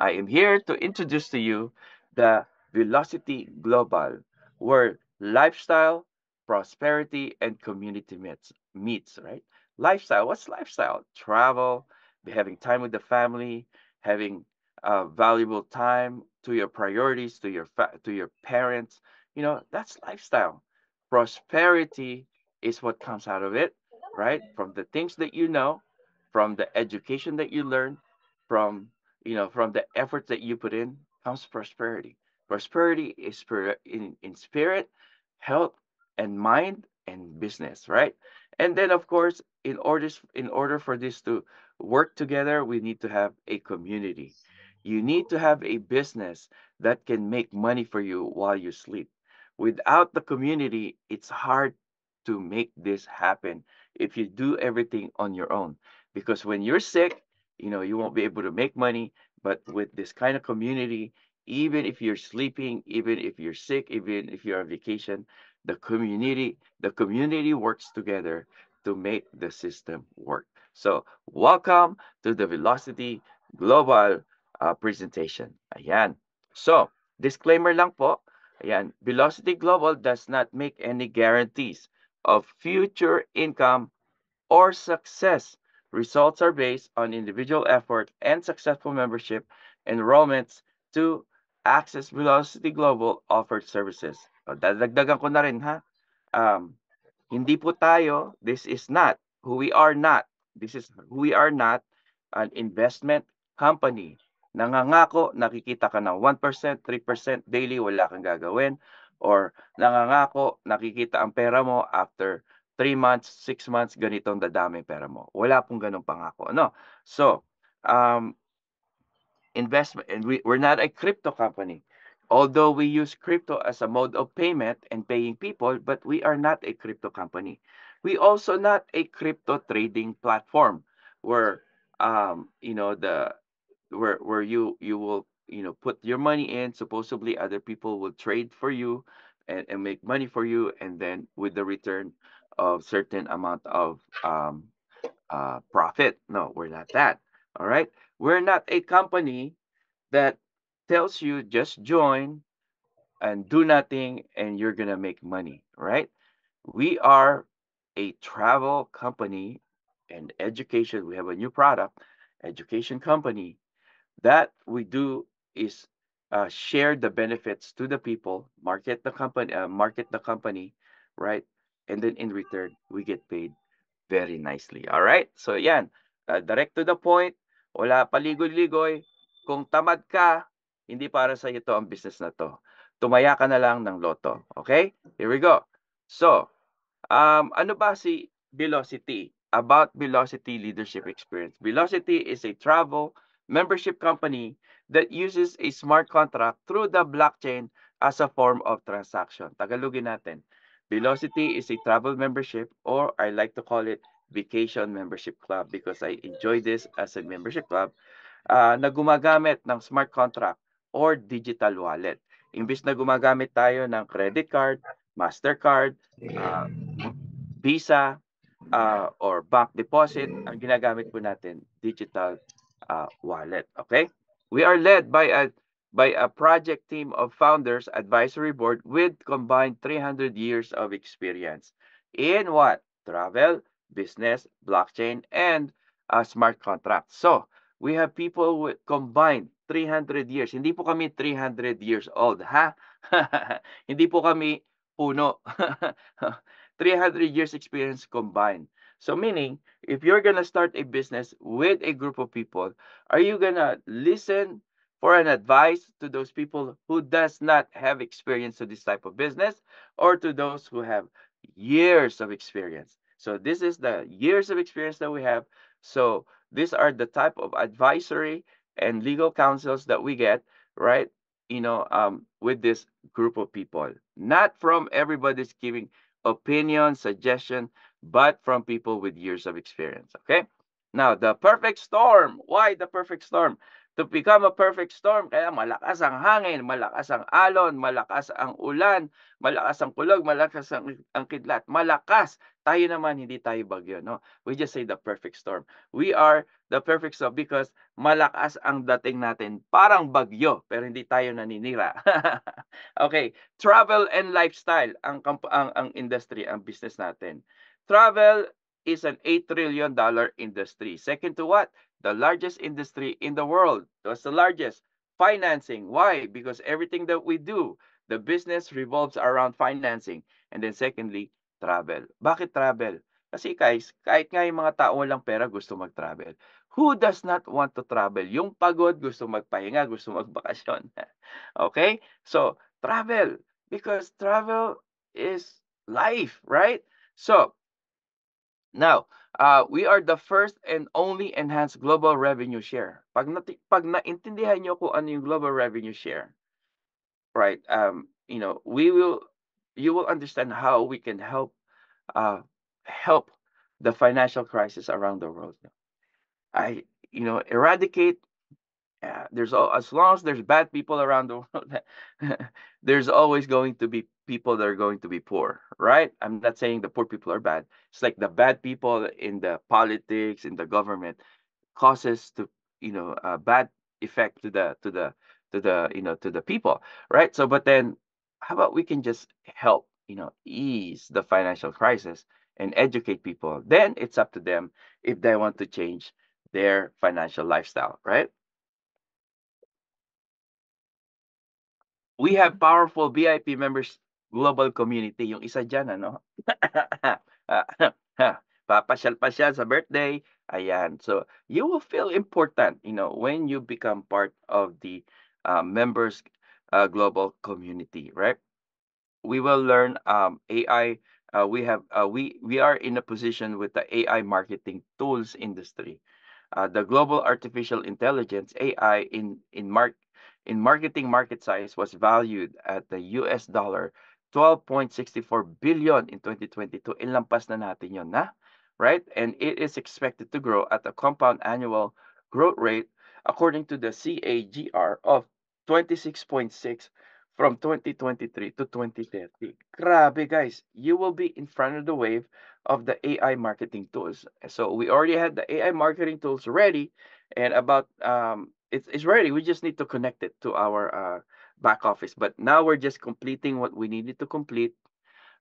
I am here to introduce to you the Velocity Global, where lifestyle, prosperity, and community meets, meets right? Lifestyle, what's lifestyle? Travel, having time with the family, having uh, valuable time to your priorities, to your fa- to your parents. You know, that's lifestyle. Prosperity is what comes out of it, right? From the things that you know, from the education that you learn, from you know, from the effort that you put in comes prosperity. Prosperity is spirit, in, in spirit, health, and mind and business, right? And then of course, in order in order for this to work together, we need to have a community. You need to have a business that can make money for you while you sleep. Without the community, it's hard to make this happen if you do everything on your own. Because when you're sick, you know you won't be able to make money but with this kind of community even if you're sleeping even if you're sick even if you're on vacation the community the community works together to make the system work so welcome to the velocity global uh, presentation ayan so disclaimer lang po ayan velocity global does not make any guarantees of future income or success Results are based on individual effort and successful membership enrollments to access Velocity Global offered services. So, dadagdagan ko na rin ha. Um, hindi po tayo, this is not, who we are not, this is who we are not, an investment company. Nangangako, nakikita ka ng 1%, 3% daily, wala kang gagawin. Or nangangako, nakikita ang pera mo after 3 months, 6 months, ganito ang dadami pera mo. Wala pong ganong pangako. No? So, um, investment, and we, we're not a crypto company. Although we use crypto as a mode of payment and paying people, but we are not a crypto company. We also not a crypto trading platform where um, you know the where where you you will you know put your money in supposedly other people will trade for you and, and make money for you and then with the return of certain amount of um, uh, profit. No, we're not that. All right. We're not a company that tells you just join and do nothing and you're going to make money, right? We are a travel company and education. We have a new product, education company. That we do is uh, share the benefits to the people, market the company, uh, market the company, right? and then in return, we get paid very nicely. All right? So yan, uh, direct to the point, wala paligoy-ligoy. Kung tamad ka, hindi para sa iyo to ang business na to. Tumaya ka na lang ng loto. Okay? Here we go. So, um, ano ba si Velocity? About Velocity Leadership Experience. Velocity is a travel membership company that uses a smart contract through the blockchain as a form of transaction. Tagalogin natin Velocity is a travel membership, or I like to call it Vacation Membership Club because I enjoy this as a membership club uh, na gumagamit ng smart contract or digital wallet. Imbis na gumagamit tayo ng credit card, MasterCard, uh, Visa, uh, or bank deposit, ang ginagamit po natin, digital uh, wallet. Okay? We are led by a by a project team of founders advisory board with combined 300 years of experience in what? Travel, business, blockchain, and smart contracts. So, we have people with combined 300 years. Hindi po kami 300 years old, ha? Hindi po kami puno. 300 years experience combined. So meaning, if you're gonna start a business with a group of people, are you gonna listen or an advice to those people who does not have experience to this type of business or to those who have years of experience. So this is the years of experience that we have. So these are the type of advisory and legal counsels that we get, right? You know, um, with this group of people, not from everybody's giving opinion, suggestion, but from people with years of experience. Okay. Now, the perfect storm. Why the perfect storm? to become a perfect storm. Kaya malakas ang hangin, malakas ang alon, malakas ang ulan, malakas ang kulog, malakas ang, ang kidlat. Malakas. Tayo naman, hindi tayo bagyo. No? We just say the perfect storm. We are the perfect storm because malakas ang dating natin. Parang bagyo, pero hindi tayo naninira. okay, travel and lifestyle ang, ang, ang industry, ang business natin. Travel is an 8 trillion dollar industry. Second to what? the largest industry in the world. was the largest. Financing. Why? Because everything that we do, the business revolves around financing. And then secondly, travel. Bakit travel? Kasi guys, kahit nga yung mga tao walang pera gusto mag-travel. Who does not want to travel? Yung pagod, gusto magpahinga, gusto magbakasyon. okay? So, travel. Because travel is life, right? So, Now, uh, we are the first and only enhanced global revenue share. Pag, pag naintindihan nyo kung ano yung global revenue share, right, um, you know, we will, you will understand how we can help uh, help the financial crisis around the world. I, you know, eradicate yeah, there's all, as long as there's bad people around the world, there's always going to be people that are going to be poor, right? I'm not saying the poor people are bad. It's like the bad people in the politics, in the government, causes to you know a bad effect to the to the to the you know to the people, right? So, but then how about we can just help you know ease the financial crisis and educate people? Then it's up to them if they want to change their financial lifestyle, right? We have powerful VIP members global community. Yung isa dyan, ano? Papasyal-pasyal sa birthday. Ayan. So, you will feel important, you know, when you become part of the uh, members uh, global community, right? We will learn um, AI. Uh, we have uh, we we are in a position with the AI marketing tools industry. Uh, the global artificial intelligence AI in in mark in marketing market size was valued at the US dollar 12.64 billion in 2022. Inlampas na natin yon na, right? And it is expected to grow at a compound annual growth rate according to the CAGR of 26.6 from 2023 to 2030. Grabe guys, you will be in front of the wave of the AI marketing tools. So we already had the AI marketing tools ready and about um, it's it's ready. We just need to connect it to our uh, back office. But now we're just completing what we needed to complete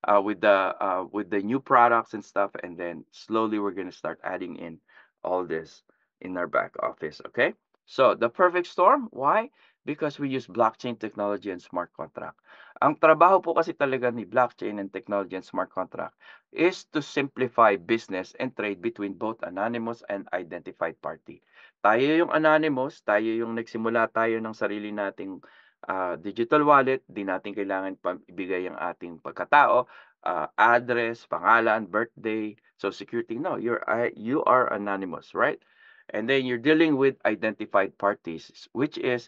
uh, with the uh, with the new products and stuff, and then slowly we're gonna start adding in all this in our back office. Okay. So the perfect storm. Why? Because we use blockchain technology and smart contract. Ang trabaho po kasi talaga ni blockchain and technology and smart contract is to simplify business and trade between both anonymous and identified party. Tayo yung anonymous, tayo yung nagsimula tayo ng sarili nating uh, digital wallet, di natin kailangan pa ibigay ang ating pagkatao, uh, address, pangalan, birthday, so security. No, you're uh, you are anonymous, right? And then you're dealing with identified parties, which is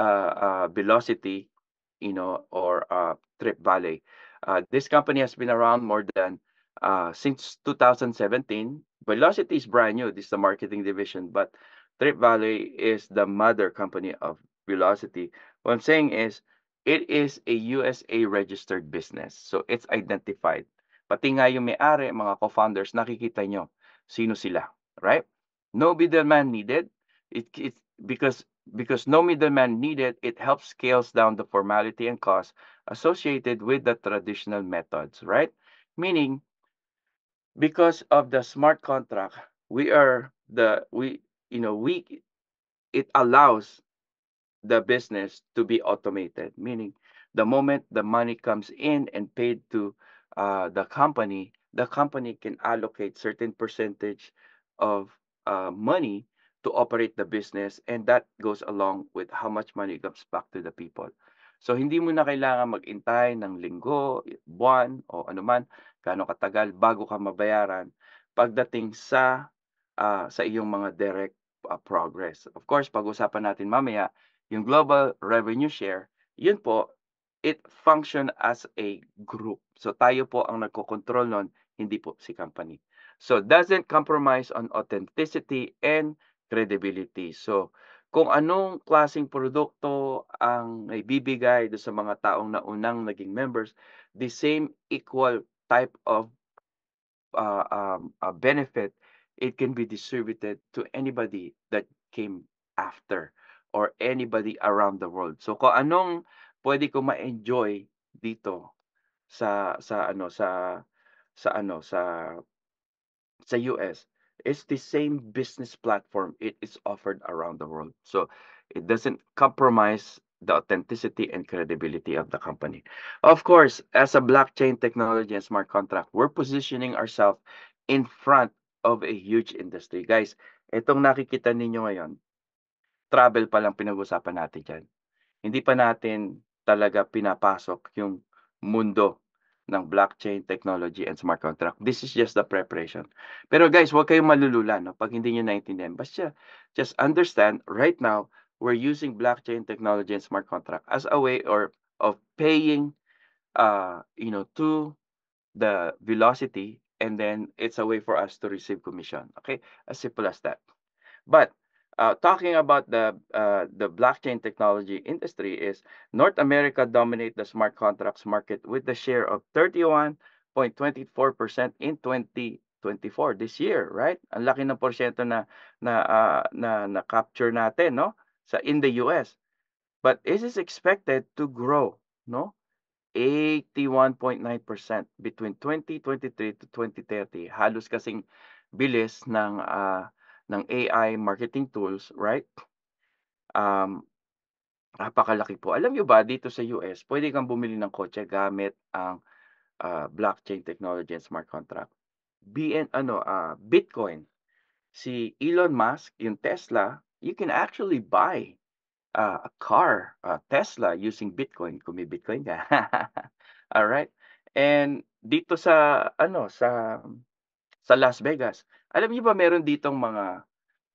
uh, uh, Velocity, you know, or uh, Trip Valley. Uh, this company has been around more than uh, since 2017, Velocity is brand new. This is the marketing division, but Trip Valley is the mother company of Velocity. What I'm saying is, it is a USA registered business. So it's identified. Pati nga yung may-ari, mga co-founders, nakikita nyo sino sila, right? No middleman needed. It, it, because, because no middleman needed, it helps scales down the formality and cost associated with the traditional methods, right? Meaning, because of the smart contract, we are the we you know we it allows the business to be automated, meaning the moment the money comes in and paid to uh, the company, the company can allocate certain percentage of uh, money to operate the business and that goes along with how much money comes back to the people. So hindi mo na kailangan magintay ng linggo, buwan o anuman. gaano katagal bago ka mabayaran pagdating sa uh, sa iyong mga direct uh, progress. Of course, pag-usapan natin mamaya yung global revenue share, yun po it function as a group. So tayo po ang nagko-control noon, hindi po si company. So doesn't compromise on authenticity and credibility. So kung anong klasing produkto ang ibibigay do sa mga taong naunang naging members, the same equal type of uh, um, a benefit, it can be distributed to anybody that came after or anybody around the world. So kung anong pwede ko ma-enjoy dito sa sa ano sa sa ano sa sa US, it's the same business platform it is offered around the world. So it doesn't compromise the authenticity and credibility of the company. Of course, as a blockchain technology and smart contract, we're positioning ourselves in front of a huge industry. Guys, itong nakikita ninyo ngayon, travel pa lang pinag-usapan natin dyan. Hindi pa natin talaga pinapasok yung mundo ng blockchain technology and smart contract. This is just the preparation. Pero guys, huwag kayong malulula no? pag hindi nyo naintindihan. Basta just understand right now, we're using blockchain technology and smart contract as a way or of paying uh, you know to the velocity and then it's a way for us to receive commission okay as simple as that but uh, talking about the uh, the blockchain technology industry is North America dominate the smart contracts market with the share of 31.24% in 2024 this year, right? Ang laki ng porsyento na na uh, na na capture natin, no? sa in the US. But it is expected to grow, no? 81.9% between 2023 to 2030. Halos kasing bilis ng uh, ng AI marketing tools, right? Um, napakalaki po. Alam niyo ba dito sa US, pwede kang bumili ng kotse gamit ang uh, blockchain technology and smart contract. BN ano uh, Bitcoin. Si Elon Musk, yung Tesla, you can actually buy uh, a car, a Tesla using Bitcoin kung may Bitcoin ka. All right? And dito sa ano sa sa Las Vegas, alam niyo ba meron ditong mga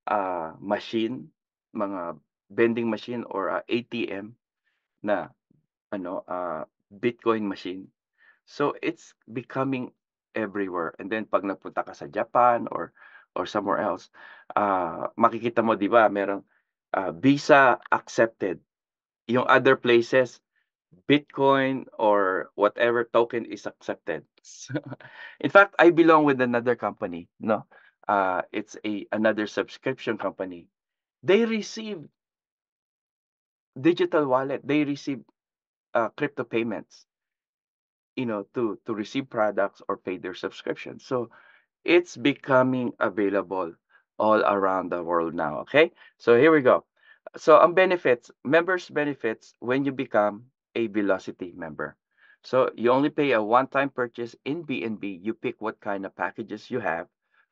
uh, machine, mga vending machine or uh, ah, ATM na ano uh, Bitcoin machine. So it's becoming everywhere. And then pag napunta ka sa Japan or or somewhere else, uh, makikita mo, di ba, merong uh, visa accepted. Yung other places, Bitcoin or whatever token is accepted. in fact, I belong with another company. No, uh, it's a another subscription company. They receive digital wallet. They receive uh, crypto payments. You know, to to receive products or pay their subscription. So it's becoming available all around the world now. Okay, so here we go. So, um, benefits, members benefits when you become a Velocity member. So, you only pay a one-time purchase in BNB. You pick what kind of packages you have,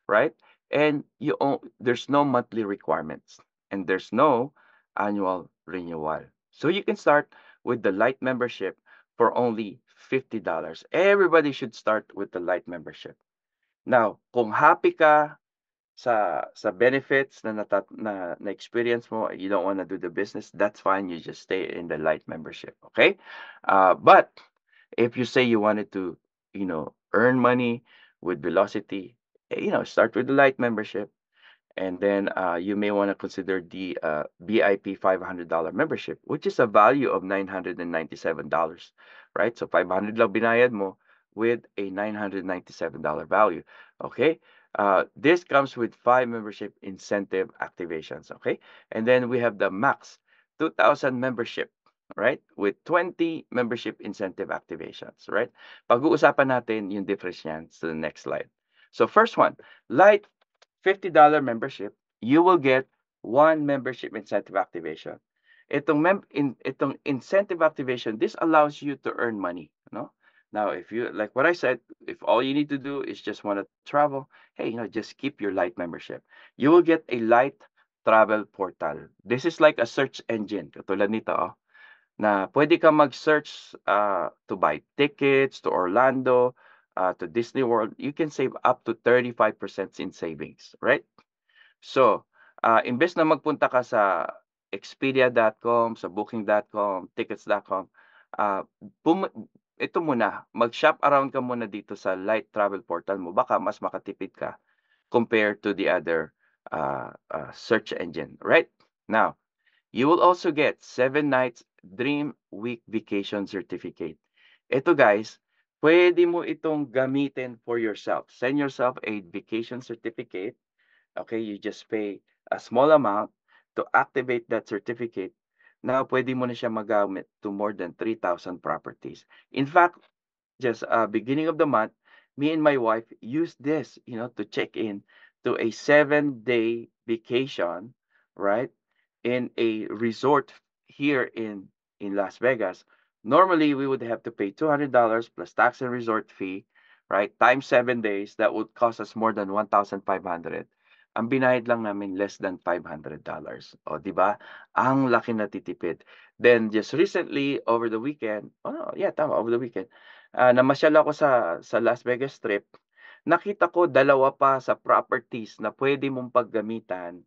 right? And you own, there's no monthly requirements and there's no annual renewal. So you can start with the light membership for only $50. Everybody should start with the light membership. Now, kung happy ka sa sa benefits na nata, na na-experience mo, you don't want to do the business, that's fine. You just stay in the light membership, okay? Uh, but if you say you wanted to, you know, earn money with velocity, eh, you know, start with the light membership, and then uh, you may want to consider the uh, BIP $500 membership, which is a value of $997, right? So 500 lang binayad mo, with a $997 value. Okay, uh, this comes with five membership incentive activations. Okay, and then we have the max 2000 membership, right? With 20 membership incentive activations, right? Pag-uusapan natin yung difference niyan to the next slide. So first one, light $50 membership, you will get one membership incentive activation. Itong, mem in, itong incentive activation, this allows you to earn money, no? Now, if you like what I said, if all you need to do is just want to travel, hey, you know, just keep your light membership. You will get a light travel portal. This is like a search engine, katulad nito, oh, na pwede ka mag-search uh, to buy tickets to Orlando, uh, to Disney World. You can save up to 35% in savings, right? So, uh, imbes na magpunta ka sa Expedia.com, sa Booking.com, Tickets.com, uh, ito muna, mag-shop around ka muna dito sa light travel portal mo. Baka mas makatipid ka compared to the other uh, uh, search engine, right? Now, you will also get 7 nights Dream Week Vacation Certificate. Ito guys, pwede mo itong gamitin for yourself. Send yourself a vacation certificate. Okay, you just pay a small amount to activate that certificate Now, pwede mo na siya magamit to more than 3,000 properties. In fact, just uh, beginning of the month, me and my wife used this, you know, to check in to a seven-day vacation, right, in a resort here in in Las Vegas. Normally, we would have to pay $200 plus tax and resort fee, right, times seven days. That would cost us more than 1,500. Ang binayad lang namin less than $500. O, di ba? Ang laki na titipid. Then, just recently, over the weekend, oh, yeah, tama, over the weekend, uh, namasyal ako sa, sa Las Vegas trip, nakita ko dalawa pa sa properties na pwede mong paggamitan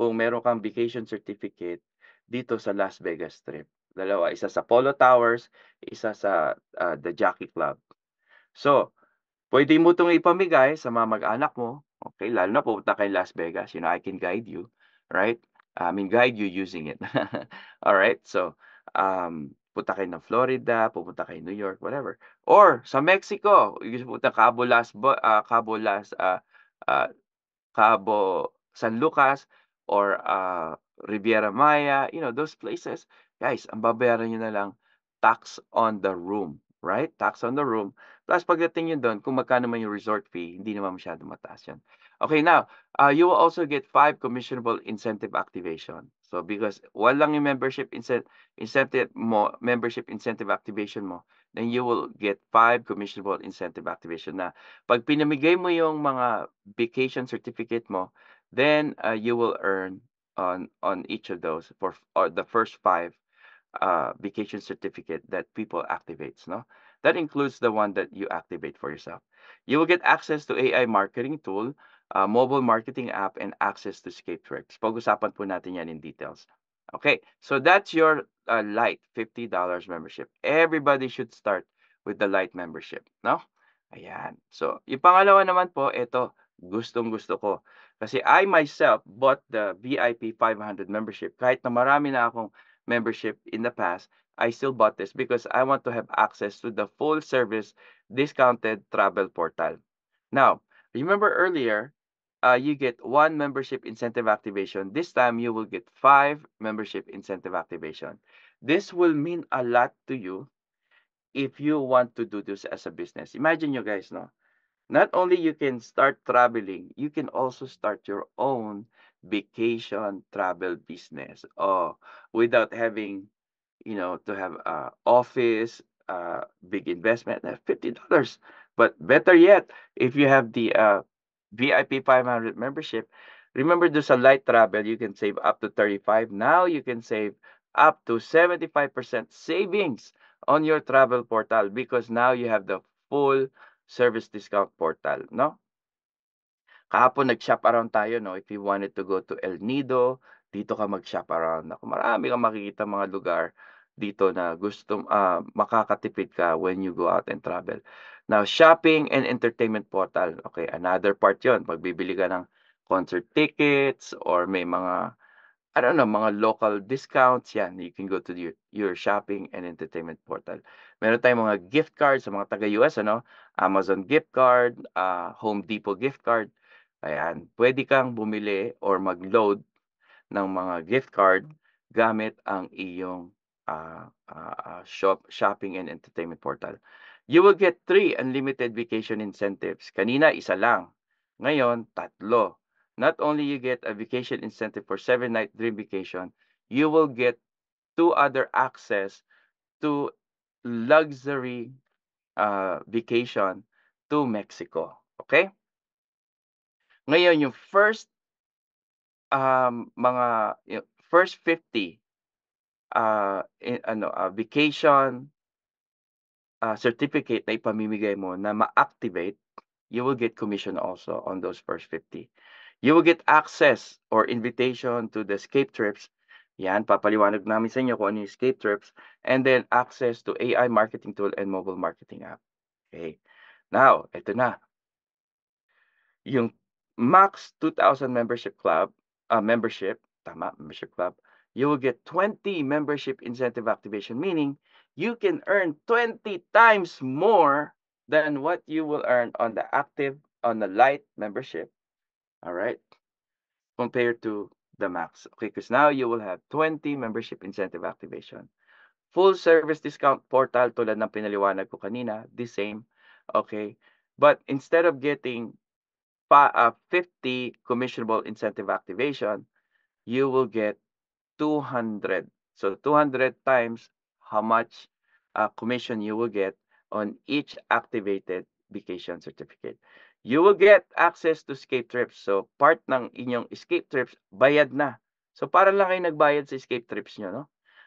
kung meron kang vacation certificate dito sa Las Vegas trip. Dalawa, isa sa Polo Towers, isa sa uh, The Jockey Club. So, pwede mo itong ipamigay sa mga mag-anak mo Okay, lalo na pupunta kayo Las Vegas, you know, I can guide you, right? I mean, guide you using it. All right, so um, punta kayo ng Florida, pupunta kayo New York, whatever. Or sa Mexico, you gusto punta Cabo Las, uh, Cabo Las, uh, uh, Cabo San Lucas, or uh, Riviera Maya, you know, those places. Guys, ang babayaran nyo na lang tax on the room right? Tax on the room. Plus, pagdating yun doon, kung magkano man yung resort fee, hindi naman masyado mataas yan. Okay, now, uh, you will also get five commissionable incentive activation. So, because walang yung membership incent incentive mo, membership incentive activation mo, then you will get five commissionable incentive activation na pag pinamigay mo yung mga vacation certificate mo, then uh, you will earn on on each of those for or uh, the first five uh, vacation certificate that people activates. No? That includes the one that you activate for yourself. You will get access to AI marketing tool, uh, mobile marketing app, and access to tricks. Pag-usapan po natin yan in details. Okay, so that's your uh, light $50 membership. Everybody should start with the light membership. No? Ayan. So, yung pangalawa naman po, ito, gustong gusto ko. Kasi I myself bought the VIP 500 membership. Kahit na marami na akong membership in the past, I still bought this because I want to have access to the full service discounted travel portal. Now, remember earlier, uh, you get one membership incentive activation. This time you will get five membership incentive activation. This will mean a lot to you if you want to do this as a business. Imagine you guys, no? Not only you can start traveling, you can also start your own vacation travel business or uh, without having you know to have a office uh, big investment at $50 but better yet if you have the uh, vip 500 membership remember there's a light travel you can save up to 35 now you can save up to 75% savings on your travel portal because now you have the full service discount portal no Kahapon nag-shop around tayo 'no, if you wanted to go to El Nido, dito ka mag-shop around. Ako, marami kang makikitang mga lugar dito na gusto ah, makakatipid ka when you go out and travel. Now, shopping and entertainment portal, Okay, another part yon. magbibili ka ng concert tickets or may mga I don't know, mga local discounts, 'yan you can go to your your shopping and entertainment portal. Meron tayong mga gift card sa mga taga US ano, Amazon gift card, ah, Home Depot gift card. Ayan, pwede kang bumili or mag-load ng mga gift card gamit ang iyong uh, uh, shop, shopping and entertainment portal. You will get three unlimited vacation incentives. Kanina, isa lang. Ngayon, tatlo. Not only you get a vacation incentive for 7-night dream vacation, you will get two other access to luxury uh, vacation to Mexico. Okay? Ngayon yung first um, mga first 50 uh, in, ano uh, vacation uh, certificate na ipamimigay mo na ma-activate, you will get commission also on those first 50. You will get access or invitation to the escape trips. Yan, papaliwanag namin sa inyo kung ano yung escape trips. And then access to AI marketing tool and mobile marketing app. Okay. Now, ito na. Yung max 2,000 membership club, uh, membership, tama, membership club, you will get 20 membership incentive activation, meaning you can earn 20 times more than what you will earn on the active, on the light membership, all right, compared to the max. Okay, because now you will have 20 membership incentive activation. Full service discount portal tulad ng pinaliwanag ko kanina, the same, okay? But instead of getting uh, 50 commissionable incentive activation, you will get 200. So 200 times how much uh, commission you will get on each activated vacation certificate. You will get access to escape trips. So part ng inyong escape trips, bayad na. So para lang kayo nagbayad sa escape trips nyo, no?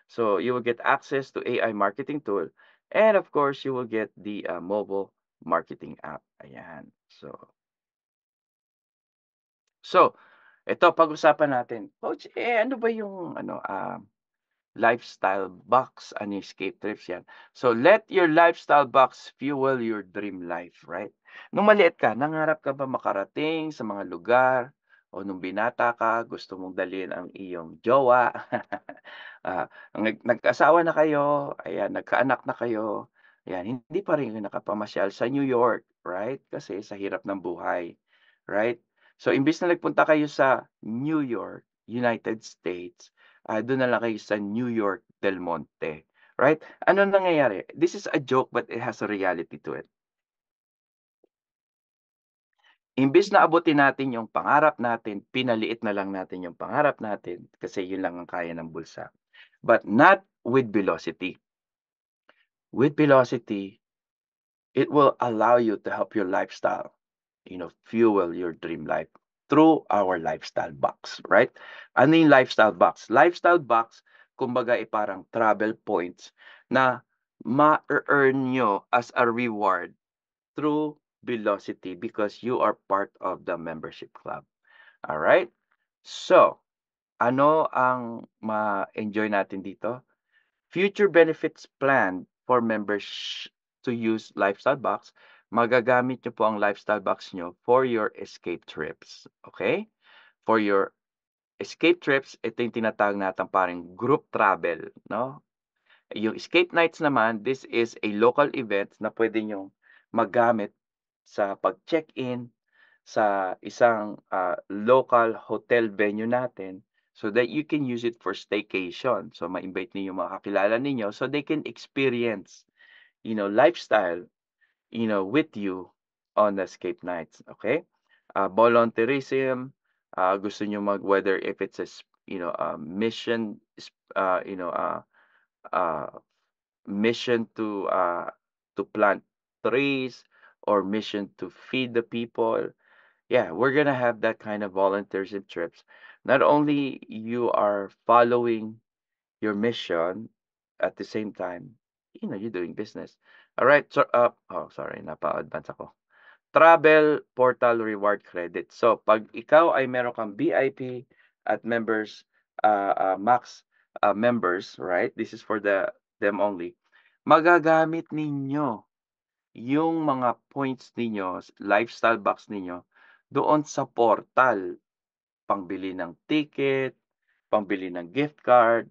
So you will get access to AI marketing tool. And of course, you will get the uh, mobile marketing app. Ayan. So So, ito pag-usapan natin. Coach, eh ano ba yung ano ah, lifestyle box ano escape trips yan. So let your lifestyle box fuel your dream life, right? Nung maliit ka, nangarap ka ba makarating sa mga lugar o nung binata ka, gusto mong dalhin ang iyong jowa. ah, nag- nagkasawa na kayo, ayan, nagkaanak na kayo. Ayan, hindi pa rin kayo nakapamasyal sa New York, right? Kasi sa hirap ng buhay, right? So, imbis na nagpunta kayo sa New York, United States, uh, doon na lang kayo sa New York, Del Monte. Right? Ano nangyayari? This is a joke but it has a reality to it. Imbis na abutin natin yung pangarap natin, pinaliit na lang natin yung pangarap natin kasi yun lang ang kaya ng bulsa. But not with velocity. With velocity, it will allow you to help your lifestyle you know, fuel your dream life through our lifestyle box, right? Ano yung lifestyle box? Lifestyle box, kumbaga, ay eh, parang travel points na ma-earn nyo as a reward through Velocity because you are part of the membership club. All right? So, ano ang ma-enjoy natin dito? Future benefits plan for members to use Lifestyle Box magagamit nyo po ang lifestyle box nyo for your escape trips. Okay? For your escape trips, ito yung tinatawag natin parang group travel. No? Yung escape nights naman, this is a local event na pwede nyo magamit sa pag-check-in sa isang uh, local hotel venue natin so that you can use it for staycation. So, ma-invite niyo yung mga kakilala ninyo so they can experience, you know, lifestyle you know, with you on the escape nights, okay? Uh, volunteerism, uh, gusto nyo mag, whether if it's a, you know, a mission, uh, you know, uh, uh, mission to, uh, to plant trees or mission to feed the people. Yeah, we're going to have that kind of volunteerism trips. Not only you are following your mission at the same time, you know, you're doing business. Alright, so, uh, oh, sorry, napa-advance ako. Travel Portal Reward Credit. So, pag ikaw ay meron kang VIP at members, uh, uh, max uh, members, right? This is for the them only. Magagamit ninyo yung mga points ninyo, lifestyle box ninyo, doon sa portal. Pangbili ng ticket, pangbili ng gift card,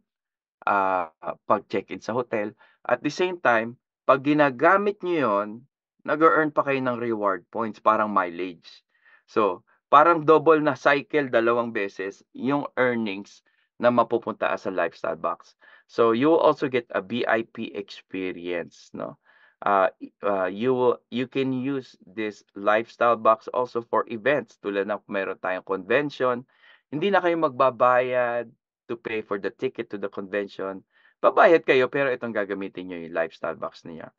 uh, pag-check-in sa hotel. At the same time, pag ginagamit nyo yon nag-earn pa kayo ng reward points, parang mileage. So, parang double na cycle dalawang beses yung earnings na mapupunta sa lifestyle box. So, you will also get a VIP experience, no? Uh, uh, you will, you can use this lifestyle box also for events tulad ng meron tayong convention hindi na kayo magbabayad to pay for the ticket to the convention Babayad kayo pero itong gagamitin nyo yung lifestyle box niya.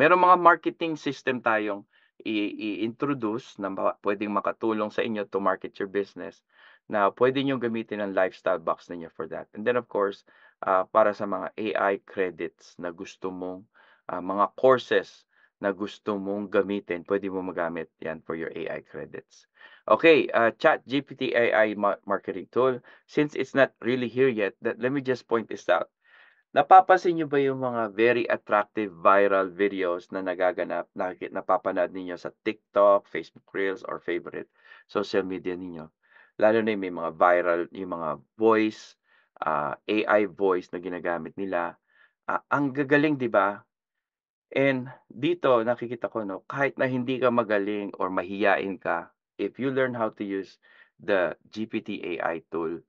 Merong mga marketing system tayong i-introduce na pwedeng makatulong sa inyo to market your business na pwede nyo gamitin ang lifestyle box ninyo for that. And then of course, uh, para sa mga AI credits na gusto mong, uh, mga courses na gusto mong gamitin, pwede mo magamit yan for your AI credits. Okay, uh, ah, chat GPT AI marketing tool. Since it's not really here yet, that, let me just point this out. Napapansin niyo ba yung mga very attractive viral videos na nagaganap, nakikita, napapanood ninyo sa TikTok, Facebook Reels, or favorite social media ninyo? Lalo na yung may mga viral, yung mga voice, uh, ah, AI voice na ginagamit nila. Uh, ang gagaling, di ba? And dito, nakikita ko, no, kahit na hindi ka magaling or mahiyain ka, if you learn how to use the GPT AI tool,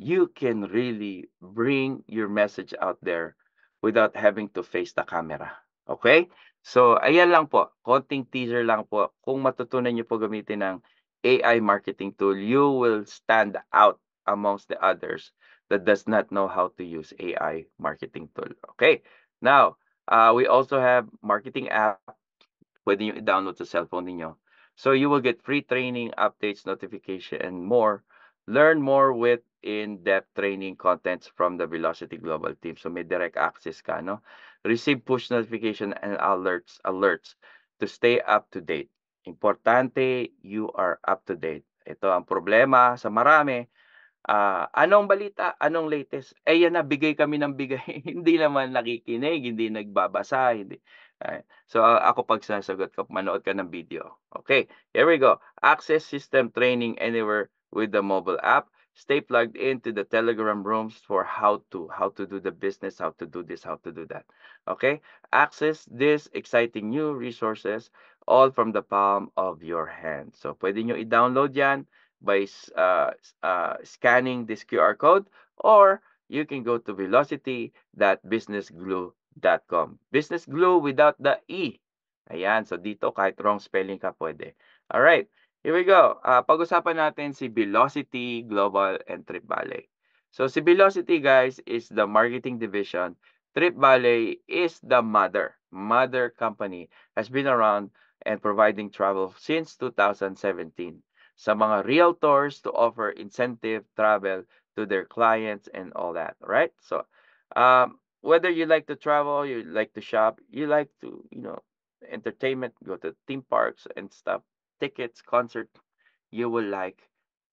you can really bring your message out there without having to face the camera. Okay? So, ayan lang po. Konting teaser lang po. Kung matutunan nyo po gamitin ng AI marketing tool, you will stand out amongst the others that does not know how to use AI marketing tool. Okay? Now, uh, we also have marketing app. Pwede nyo i-download sa cellphone ninyo. So, you will get free training, updates, notification, and more Learn more with in-depth training contents from the Velocity Global Team. So may direct access ka, no? Receive push notification and alerts, alerts to stay up to date. Importante, you are up to date. Ito ang problema sa marami. Uh, anong balita? Anong latest? Eh yan na, bigay kami ng bigay. hindi naman nakikinig, hindi nagbabasa. Hindi. So ako pag sasagot ko, manood ka ng video. Okay, here we go. Access system training anywhere with the mobile app. Stay plugged into the Telegram rooms for how to, how to do the business, how to do this, how to do that. Okay? Access these exciting new resources all from the palm of your hand. So, pwede nyo i-download yan by uh, uh, scanning this QR code or you can go to velocity.businessglue.com. Business Glue without the E. Ayan, so dito kahit wrong spelling ka pwede. All right. Here we go. Uh, pag-usapan natin si Velocity Global and Trip Valley. So si Velocity guys is the marketing division. Trip Valley is the mother. Mother company has been around and providing travel since 2017 sa mga realtors to offer incentive travel to their clients and all that, right? So um, whether you like to travel, you like to shop, you like to, you know, entertainment, go to theme parks and stuff, tickets, concert, you will like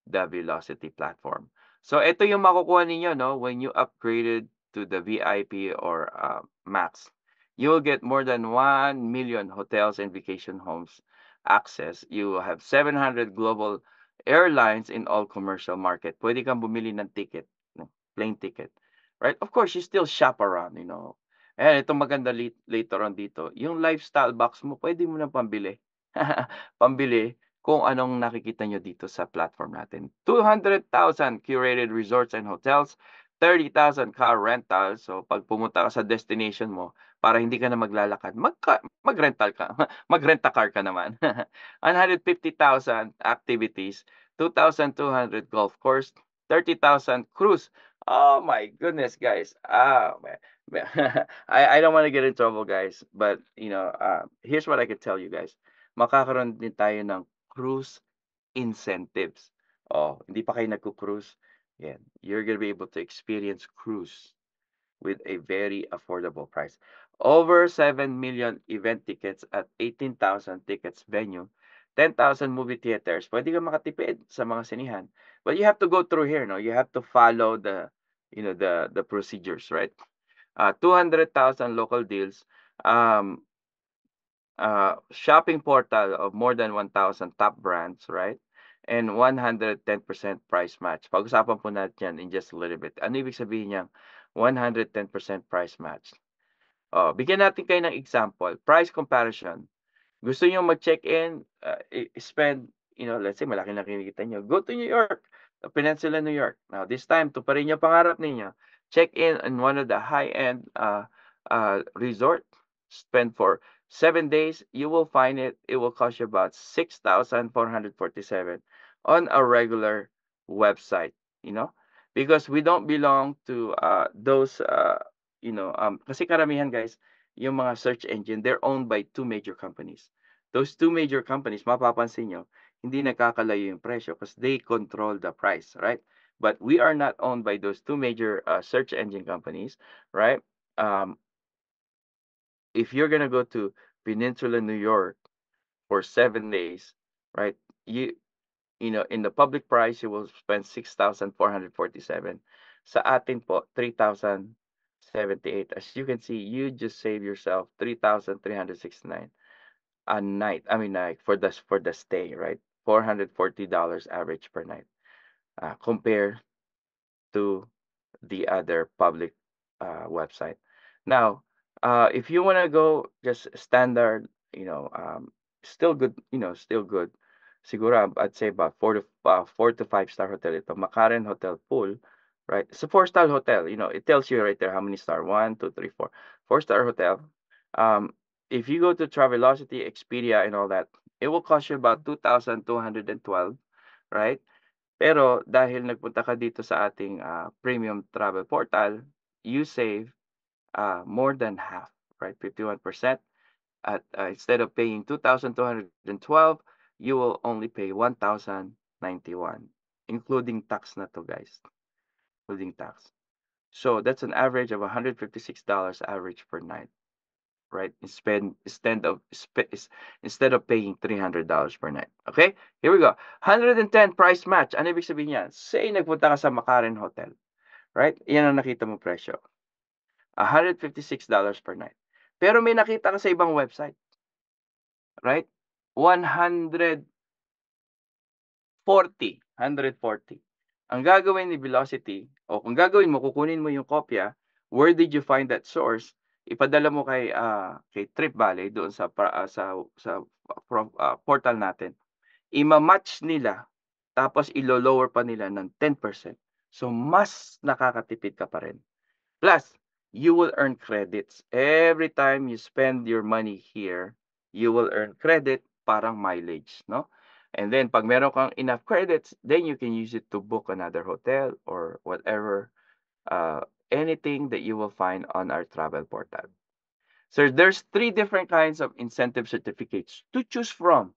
the Velocity platform. So ito yung makukuha ninyo no when you upgraded to the VIP or uh, Max. You will get more than 1 million hotels and vacation homes access. You will have 700 global airlines in all commercial market. Pwede kang bumili ng ticket, plane ticket. Right? Of course, you still shop around, you know. eh itong maganda later on dito. Yung lifestyle box mo, pwede mo na pambili pambili kung anong nakikita nyo dito sa platform natin. 200,000 curated resorts and hotels, 30,000 car rentals. So pag pumunta ka sa destination mo, para hindi ka na maglalakad, mag magrental ka. Magrenta car ka naman. 150,000 activities, 2,200 golf course, 30,000 cruise. Oh my goodness, guys. Ah, man. I, I don't want to get in trouble, guys. But, you know, uh, here's what I could tell you guys makakaroon din tayo ng cruise incentives. Oh, hindi pa kayo nagko-cruise? Yan. You're gonna be able to experience cruise with a very affordable price. Over 7 million event tickets at 18,000 tickets venue, 10,000 movie theaters. Pwede kang makatipid sa mga sinihan. But you have to go through here, no? You have to follow the you know the the procedures, right? Uh 200,000 local deals. Um uh, shopping portal of more than 1,000 top brands, right? And 110% price match. Pag-usapan po natin yan in just a little bit. Ano ibig sabihin niyang 110% price match? Oh, bigyan natin kayo ng example. Price comparison. Gusto niyo mag-check-in, uh, spend, you know, let's say malaki na kinikita niyo. Go to New York. Peninsula, New York. Now, this time, tuparin niyo pangarap ninyo. Check in in one of the high-end uh, uh, resort. Spend for seven days, you will find it, it will cost you about 6,447 on a regular website, you know, because we don't belong to uh, those, uh, you know, um, kasi karamihan guys, yung mga search engine, they're owned by two major companies. Those two major companies, mapapansin nyo, hindi nakakalayo yung presyo because they control the price, right? But we are not owned by those two major uh, search engine companies, right? Um, if you're gonna go to Peninsula New York for seven days, right? You you know in the public price you will spend six thousand four hundred forty seven. Sa atin po three thousand seventy eight. As you can see, you just save yourself three thousand three hundred sixty nine a night. I mean, like for the for the stay, right? Four hundred forty dollars average per night, uh, compared to the other public uh, website. Now, uh, if you want to go just standard, you know, um, still good, you know, still good. Siguro, I'd say about four to uh, four to five star hotel ito. Makaren Hotel Pool, right? It's a four star hotel. You know, it tells you right there how many star. One, two, three, four. Four star hotel. Um, if you go to Travelocity, Expedia, and all that, it will cost you about 2,212, right? Pero dahil nagpunta ka dito sa ating uh, premium travel portal, you save uh, more than half, right? 51%. At, uh, instead of paying 2,212, you will only pay 1,091, including tax na to, guys. Including tax. So that's an average of $156 average per night, right? Spend, instead of instead of paying $300 per night. Okay? Here we go. 110 price match. Ano ibig sabihin niyan? Say nagpunta ka sa Makarin Hotel, right? Yan ang nakita mo presyo. $156 per night. Pero may nakita ka sa ibang website. Right? 140. 140. Ang gagawin ni Velocity, o kung gagawin mo, kukunin mo yung kopya, where did you find that source? Ipadala mo kay uh, kay Trip Valley doon sa uh, sa sa uh, portal natin. Ima-match nila tapos ilo-lower pa nila ng 10%. So mas nakakatipid ka pa rin. Plus, you will earn credits. Every time you spend your money here, you will earn credit, parang mileage, no? And then pag meron kang enough credits, then you can use it to book another hotel or whatever, uh, anything that you will find on our travel portal. So there's three different kinds of incentive certificates to choose from.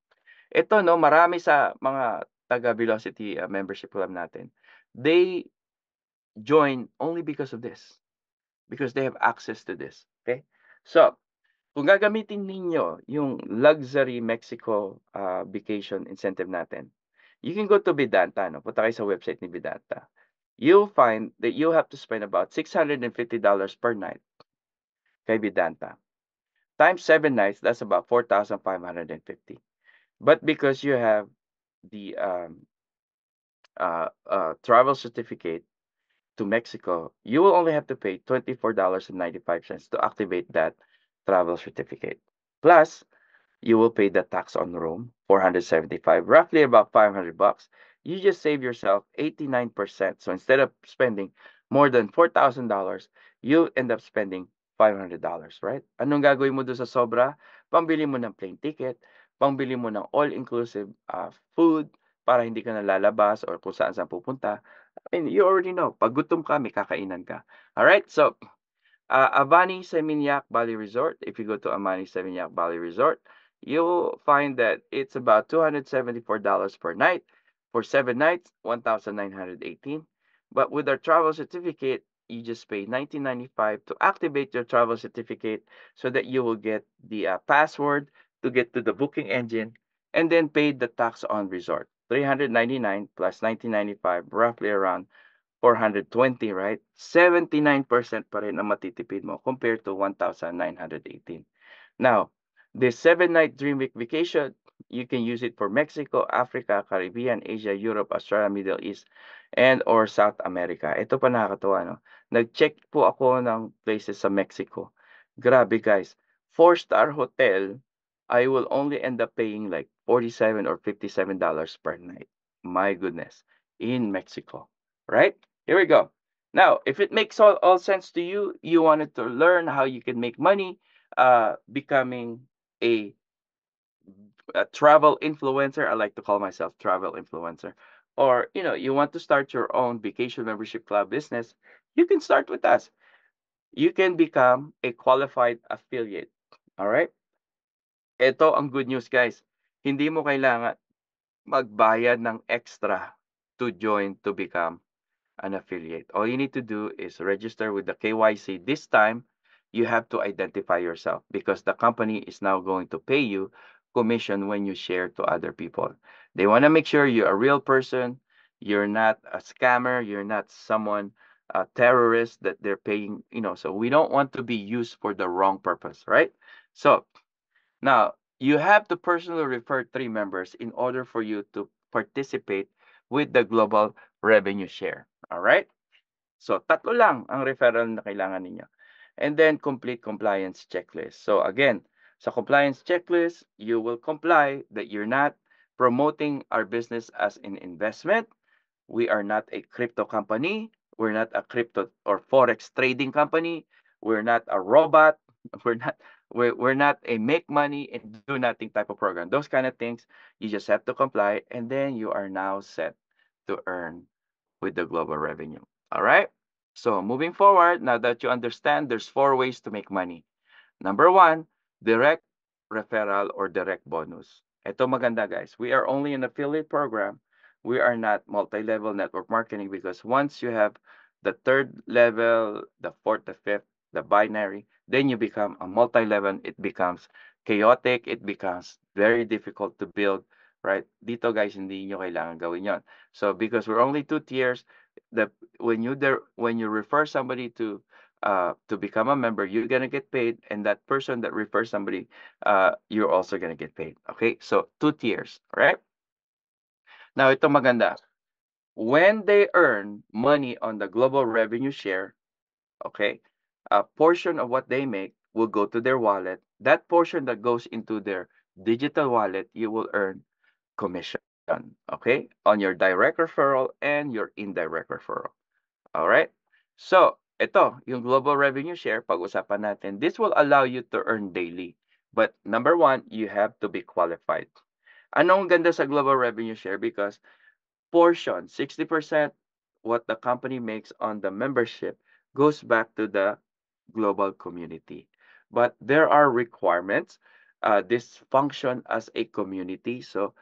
Ito, no, marami sa mga taga Velocity uh, membership club natin. They join only because of this because they have access to this. Okay? So, kung gagamitin ninyo yung luxury Mexico uh, vacation incentive natin, you can go to Bidanta. No? Punta kayo sa website ni Bidanta. You'll find that you have to spend about $650 per night kay Bidanta. Times 7 nights, that's about 4,550. But because you have the um, uh, uh, travel certificate, to Mexico, you will only have to pay $24.95 to activate that travel certificate. Plus, you will pay the tax on Rome, 475, roughly about 500 bucks. You just save yourself 89%. So instead of spending more than $4,000, you end up spending $500, right? Anong gagawin mo doon sa sobra? Pambili mo ng plane ticket, pambili mo ng all-inclusive uh, food para hindi ka nalalabas or kung saan saan pupunta mean, you already know, pag gutom ka, may kakainan ka. All right, so uh, Avani Seminyak Bali Resort. If you go to Avani Seminyak Bali Resort, you'll find that it's about $274 per night. For seven nights, 1918 But with our travel certificate, you just pay 1995 to activate your travel certificate so that you will get the uh, password to get to the booking engine and then pay the tax on resort. 399 plus 1995, roughly around 420, right? 79% pa rin ang matitipid mo compared to 1,918. Now, this seven-night dream week vacation, you can use it for Mexico, Africa, Caribbean, Asia, Europe, Australia, Middle East, and or South America. Ito pa nakakatuwa, no? Nag-check po ako ng places sa Mexico. Grabe, guys. Four-star hotel, I will only end up paying like 47 or 57 dollars per night. My goodness, in Mexico, right? Here we go. Now, if it makes all, all sense to you, you wanted to learn how you can make money uh, becoming a, a travel influencer. I like to call myself travel influencer. Or, you know, you want to start your own vacation membership club business, you can start with us. You can become a qualified affiliate. All right. Eto ang good news guys, hindi mo kailangan magbayad ng extra to join to become an affiliate. All you need to do is register with the KYC. This time, you have to identify yourself because the company is now going to pay you commission when you share to other people. They want to make sure you're a real person, you're not a scammer, you're not someone a terrorist that they're paying, you know, so we don't want to be used for the wrong purpose, right? So now you have to personally refer three members in order for you to participate with the global revenue share. All right? So, tatlo lang ang referral na kailangan ninyo. And then, complete compliance checklist. So, again, sa compliance checklist, you will comply that you're not promoting our business as an investment. We are not a crypto company. We're not a crypto or forex trading company. We're not a robot. We're not we're, we're not a make money and do nothing type of program. Those kind of things, you just have to comply, and then you are now set to earn with the global revenue. All right. So moving forward, now that you understand, there's four ways to make money. Number one, direct referral or direct bonus. Ito maganda guys. We are only an affiliate program. We are not multi-level network marketing because once you have the third level, the fourth, the fifth, the binary, then you become a multi-level, it becomes chaotic, it becomes very difficult to build, right? Dito guys, hindi nyo kailangan gawin yon. So because we're only two tiers, the when you there when you refer somebody to uh, to become a member, you're gonna get paid, and that person that refers somebody, uh, you're also gonna get paid. Okay, so two tiers, right? Now ito maganda. When they earn money on the global revenue share, okay, a portion of what they make will go to their wallet. That portion that goes into their digital wallet, you will earn commission, okay, on your direct referral and your indirect referral. All right? So, ito, yung global revenue share, pag-usapan natin. This will allow you to earn daily. But number one, you have to be qualified. Anong ganda sa global revenue share? Because portion, 60% what the company makes on the membership goes back to the global community. But there are requirements. Uh, this function as a community. So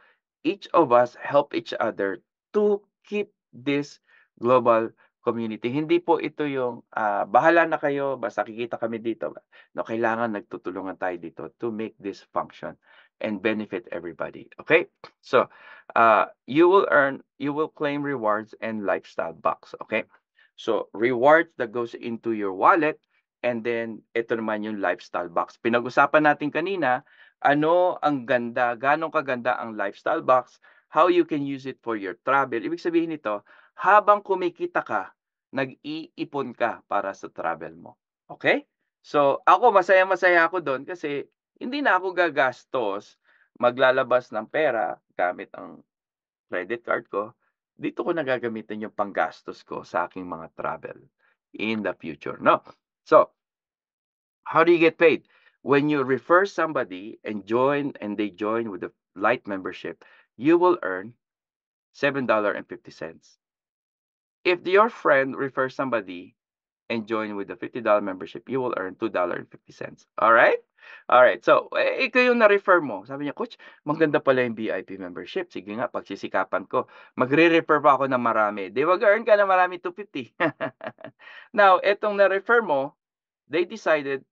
each of us help each other to keep this global community. Hindi po ito yung uh, bahala na kayo, basta kikita kami dito. No, kailangan nagtutulungan tayo dito to make this function and benefit everybody. Okay? So, uh, you will earn, you will claim rewards and lifestyle bucks. Okay? So, rewards that goes into your wallet And then, ito naman yung lifestyle box. Pinag-usapan natin kanina, ano ang ganda, ganong kaganda ang lifestyle box, how you can use it for your travel. Ibig sabihin nito, habang kumikita ka, nag-iipon ka para sa travel mo. Okay? So, ako masaya-masaya ako doon kasi hindi na ako gagastos maglalabas ng pera gamit ang credit card ko. Dito ko nagagamitin yung panggastos ko sa aking mga travel in the future, no? So, how do you get paid? When you refer somebody and join and they join with the light membership, you will earn $7.50. If your friend refers somebody and join with the $50 membership, you will earn $2.50. All right? All right. So, eh, ikaw yung na-refer mo. Sabi niya, Coach, maganda pala yung VIP membership. Sige nga, pagsisikapan ko. Magre-refer pa ako ng marami. Di wag earn ka na marami 250. Now, itong na-refer mo, they decided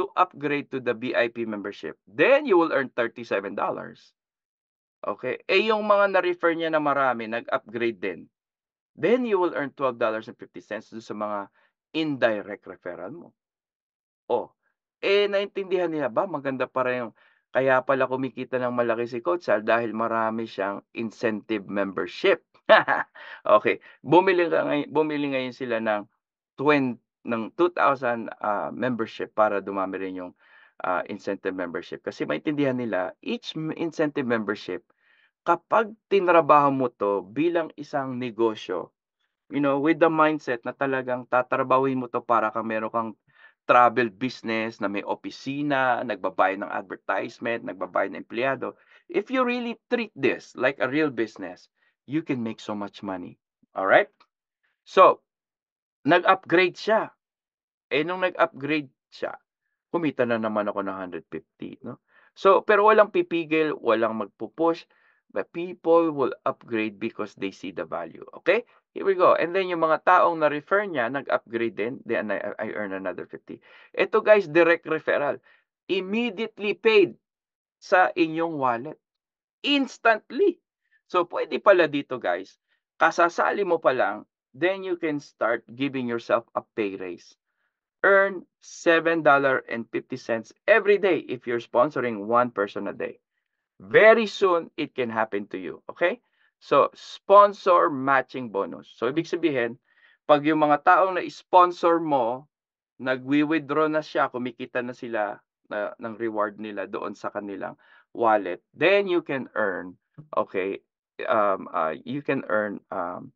to upgrade to the VIP membership. Then you will earn $37. Okay? Eh yung mga na-refer niya na marami, nag-upgrade din. Then you will earn $12.50 doon sa mga indirect referral mo. Oh, eh naintindihan nila ba? Maganda pa rin yung kaya pala kumikita ng malaki si Coach Sal dahil marami siyang incentive membership. okay, bumili, ka ngayon, bumili ngayon sila ng 20 ng 2,000 uh, ah, membership para dumami rin yung uh, incentive membership. Kasi maintindihan nila, each incentive membership, kapag tinrabaho mo to bilang isang negosyo, you know, with the mindset na talagang tatrabawin mo to para kang meron kang travel business na may opisina, nagbabayad ng advertisement, nagbabayad ng empleyado. If you really treat this like a real business, you can make so much money. All right? So, Nag-upgrade siya. Eh, nung nag-upgrade siya, kumita na naman ako ng 150, no? So, pero walang pipigil, walang magpo-push, but people will upgrade because they see the value. Okay? Here we go. And then yung mga taong na-refer niya, nag-upgrade din, then I, I earn another 50. Ito guys, direct referral. Immediately paid sa inyong wallet. Instantly. So, pwede pala dito guys, kasasali mo pa lang, then you can start giving yourself a pay raise. Earn $7.50 every day if you're sponsoring one person a day. Very soon, it can happen to you. Okay? So, sponsor matching bonus. So, ibig sabihin, pag yung mga taong na sponsor mo, nagwi-withdraw na siya, kumikita na sila na, ng reward nila doon sa kanilang wallet, then you can earn, okay, um, uh, you can earn um,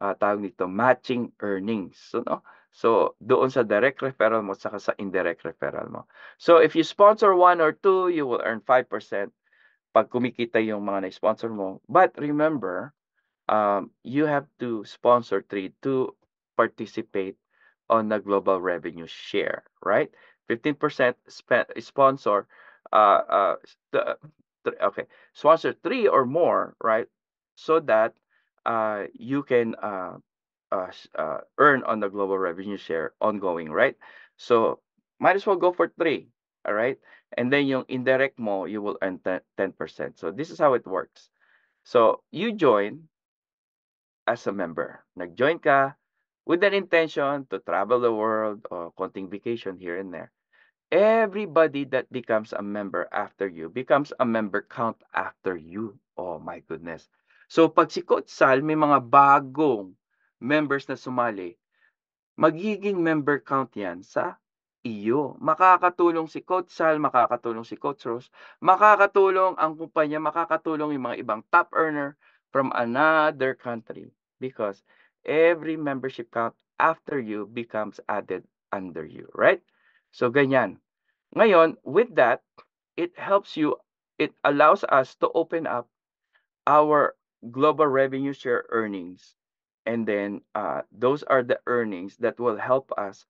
uh, tawag nito, matching earnings. So, no? So, doon sa direct referral mo, saka sa indirect referral mo. So, if you sponsor one or two, you will earn 5% pag kumikita yung mga na-sponsor mo. But remember, um, you have to sponsor three to participate on the global revenue share, right? 15% sponsor, uh, uh, okay, sponsor three or more, right? So that uh, you can uh, uh, uh, earn on the global revenue share ongoing, right? So might as well go for three, all right? And then yung indirect mo, you will earn 10%. So this is how it works. So you join as a member. Nag-join ka with an intention to travel the world or konting vacation here and there. Everybody that becomes a member after you becomes a member count after you. Oh my goodness. So pag si Coach Sal may mga bagong members na sumali, magiging member count yan sa iyo. Makakatulong si Coach Sal, makakatulong si Coach Rose, makakatulong ang kumpanya, makakatulong yung mga ibang top earner from another country because every membership count after you becomes added under you, right? So ganyan. Ngayon, with that, it helps you, it allows us to open up our global revenue share earnings. And then uh, those are the earnings that will help us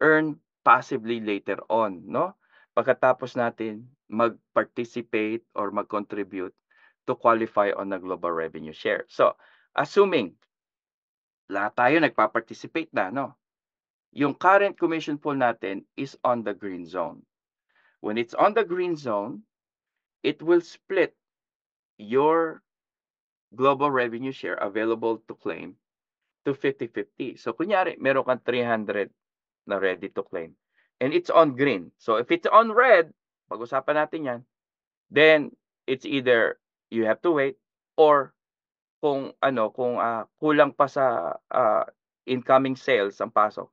earn passively later on, no? Pagkatapos natin mag-participate or mag-contribute to qualify on a global revenue share. So, assuming lahat tayo nagpa-participate na, no? Yung current commission pool natin is on the green zone. When it's on the green zone, it will split your global revenue share available to claim to 50-50. So kunyari, meron kang 300 na ready to claim. And it's on green. So if it's on red, pag-usapan natin yan, then it's either you have to wait or kung ano, kung uh, kulang pa sa uh, incoming sales ang pasok,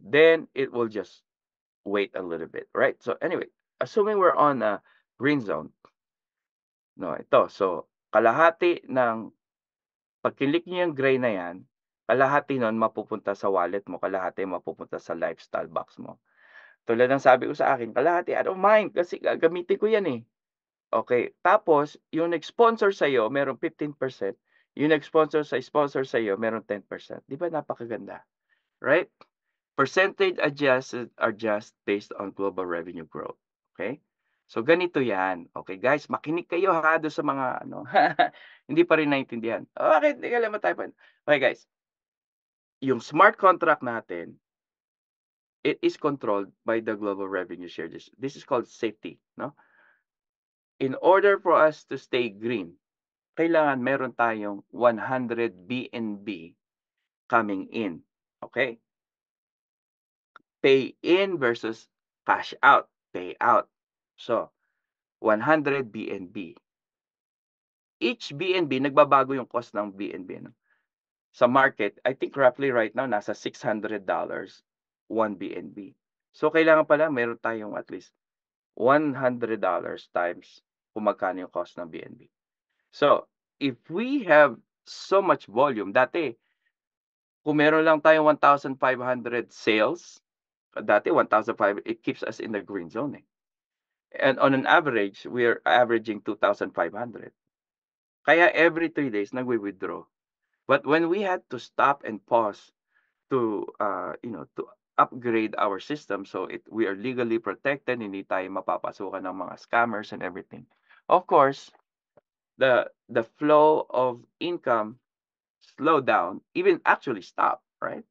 then it will just wait a little bit, right? So anyway, assuming we're on a green zone, no, ito, so kalahati ng pagkilik niyo yung gray na yan, kalahati nun mapupunta sa wallet mo, kalahati mapupunta sa lifestyle box mo. Tulad ng sabi ko sa akin, kalahati, I don't mind kasi gagamitin ko yan eh. Okay, tapos yung nag-sponsor sa iyo, meron 15%, yung nag-sponsor sa sponsor sa iyo, meron 10%. 'Di ba napakaganda? Right? Percentage adjusted are just based on global revenue growth. Okay? So ganito 'yan. Okay guys, makinig kayo ha do sa mga ano. hindi pa rin naintindihan. Okay, oh, hindi alam tayo pa. Okay guys. Yung smart contract natin it is controlled by the global revenue share. This, this is called safety, no? In order for us to stay green, kailangan meron tayong 100 BNB coming in. Okay? Pay in versus cash out, pay out. So, 100 BNB. Each BNB, nagbabago yung cost ng BNB. No? Sa market, I think roughly right now, nasa $600, 1 BNB. So, kailangan pala, meron tayong at least $100 times kung magkano yung cost ng BNB. So, if we have so much volume, dati, kung meron lang tayong 1,500 sales, dati 1,500, it keeps us in the green zone eh. And on an average, we are averaging 2,500. Kaya every three days, nagwi-withdraw. But when we had to stop and pause to, uh, you know, to upgrade our system so it we are legally protected, hindi tayo mapapasukan ng mga scammers and everything. Of course, the the flow of income slow down, even actually stop, right?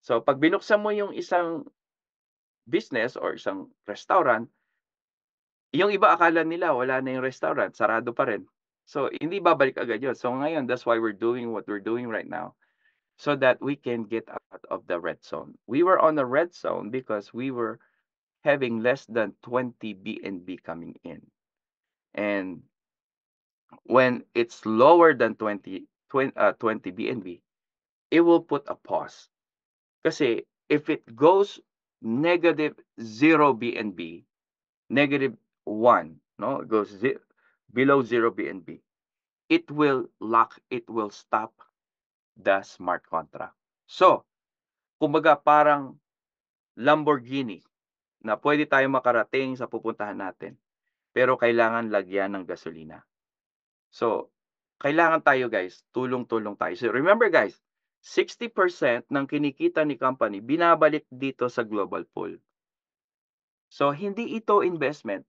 So pag binuksan mo yung isang business or isang restaurant, yung iba akala nila wala na yung restaurant, sarado pa rin. So hindi babalik agad yun. So ngayon, that's why we're doing what we're doing right now so that we can get out of the red zone. We were on the red zone because we were having less than 20 BNB coming in. And when it's lower than 20, 20, uh, 20 BNB, it will put a pause. Kasi if it goes negative 0 BNB, negative 1, no? It goes below 0 BNB. It will lock, it will stop the smart contract. So, kumbaga parang Lamborghini na pwede tayo makarating sa pupuntahan natin. Pero kailangan lagyan ng gasolina. So, kailangan tayo guys, tulong-tulong tayo. So, remember guys, 60% ng kinikita ni company binabalik dito sa global pool. So, hindi ito investment.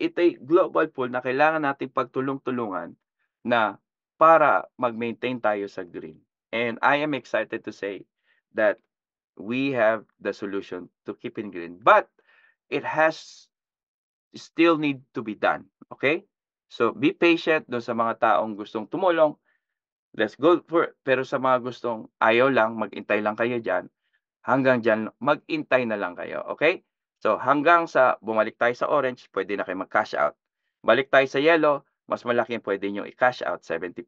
Ito global pool na kailangan nating pagtulong-tulungan na para mag-maintain tayo sa green. And I am excited to say that we have the solution to keep in green. But it has still need to be done. Okay? So be patient doon sa mga taong gustong tumulong. Let's go for it. Pero sa mga gustong ayaw lang, magintay lang kayo dyan. Hanggang dyan, magintay na lang kayo. Okay? So hanggang sa bumalik tayo sa orange, pwede na kayo mag-cash out. Balik tayo sa yellow, mas malaki yung pwede nyo i-cash out, 70%.